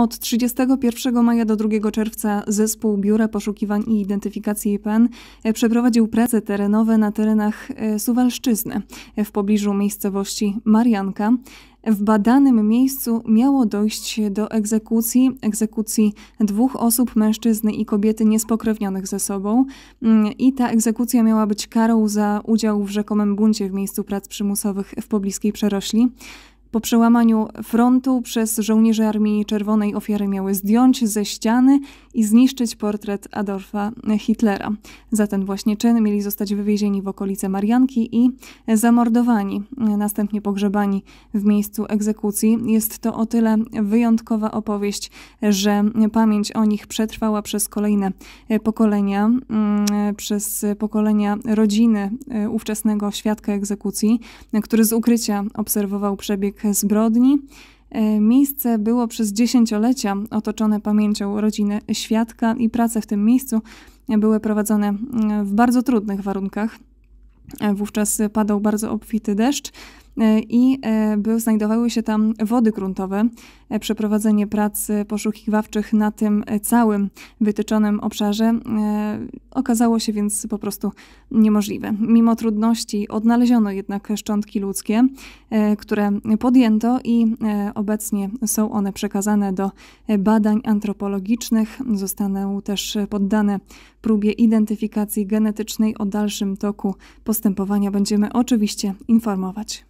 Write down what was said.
Od 31 maja do 2 czerwca zespół Biura Poszukiwań i Identyfikacji PEN przeprowadził prace terenowe na terenach e, Suwalszczyzny w pobliżu miejscowości Marianka. W badanym miejscu miało dojść do egzekucji, egzekucji dwóch osób, mężczyzny i kobiety niespokrewnionych ze sobą. Mm, I ta egzekucja miała być karą za udział w rzekomym buncie w miejscu prac przymusowych w pobliskiej przerośli. Po przełamaniu frontu przez żołnierzy Armii Czerwonej ofiary miały zdjąć ze ściany i zniszczyć portret Adolfa Hitlera. Za ten właśnie czyn mieli zostać wywiezieni w okolice Marianki i zamordowani, następnie pogrzebani w miejscu egzekucji. Jest to o tyle wyjątkowa opowieść, że pamięć o nich przetrwała przez kolejne pokolenia, mm, przez pokolenia rodziny e, ówczesnego świadka egzekucji, który z ukrycia obserwował przebieg zbrodni. E, miejsce było przez dziesięciolecia otoczone pamięcią rodziny świadka i prace w tym miejscu były prowadzone w bardzo trudnych warunkach. E, wówczas padał bardzo obfity deszcz e, i był, znajdowały się tam wody gruntowe. Przeprowadzenie prac poszukiwawczych na tym całym wytyczonym obszarze okazało się więc po prostu niemożliwe. Mimo trudności odnaleziono jednak szczątki ludzkie, e, które podjęto i e, obecnie są one przekazane do badań antropologicznych. Zostaną też poddane próbie identyfikacji genetycznej. O dalszym toku postępowania będziemy oczywiście informować.